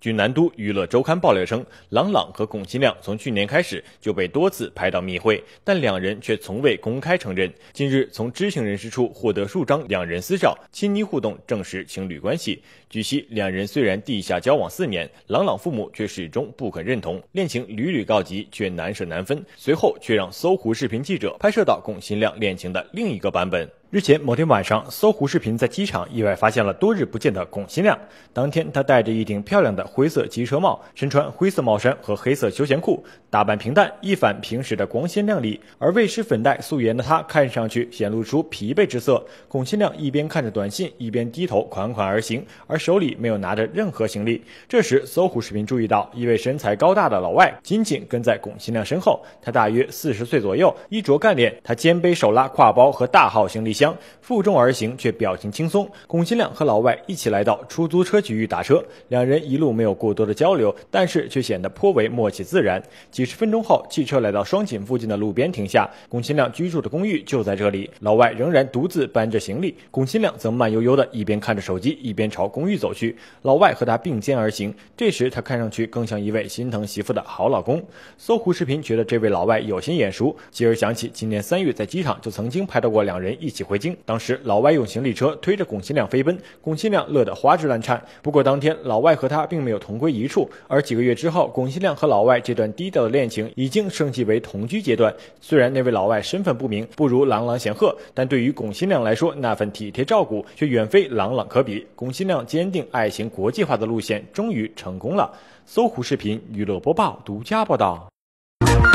据南都娱乐周刊爆料称，郎朗和龚新亮从去年开始就被多次拍到密会，但两人却从未公开承认。近日，从知情人士处获得数张两人私照，亲昵互动，证实情侣关系。据悉，两人虽然地下交往四年，朗朗父母却始终不肯认同恋情，屡屡告急却难舍难分。随后，却让搜狐视频记者拍摄到龚新亮恋情的另一个版本。日前某天晚上，搜狐视频在机场意外发现了多日不见的巩新亮。当天，他戴着一顶漂亮的灰色机车帽，身穿灰色帽衫和黑色休闲裤，打扮平淡，一反平时的光鲜亮丽。而未施粉黛、素颜的他，看上去显露出疲惫之色。巩新亮一边看着短信，一边低头款款而行，而手里没有拿着任何行李。这时，搜狐视频注意到一位身材高大的老外紧紧跟在巩新亮身后。他大约四十岁左右，衣着干练。他肩背手拉挎包和大号行李。箱。将负重而行，却表情轻松。巩新亮和老外一起来到出租车局域打车，两人一路没有过多的交流，但是却显得颇为默契自然。几十分钟后，汽车来到双井附近的路边停下，巩新亮居住的公寓就在这里。老外仍然独自搬着行李，巩新亮则慢悠悠的一边看着手机，一边朝公寓走去。老外和他并肩而行，这时他看上去更像一位心疼媳妇的好老公。搜狐视频觉得这位老外有些眼熟，继而想起今年三月在机场就曾经拍到过两人一起。回京，当时老外用行李车推着巩新亮飞奔，巩新亮乐得花枝乱颤。不过当天老外和他并没有同归一处，而几个月之后，巩新亮和老外这段低调的恋情已经升级为同居阶段。虽然那位老外身份不明，不如朗朗显赫，但对于巩新亮来说，那份体贴照顾却远非朗朗可比。巩新亮坚定爱情国际化的路线终于成功了。搜狐视频娱乐播报独家报道。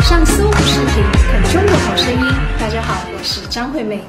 上搜狐视频看中国好声音，大家好，我是张惠妹。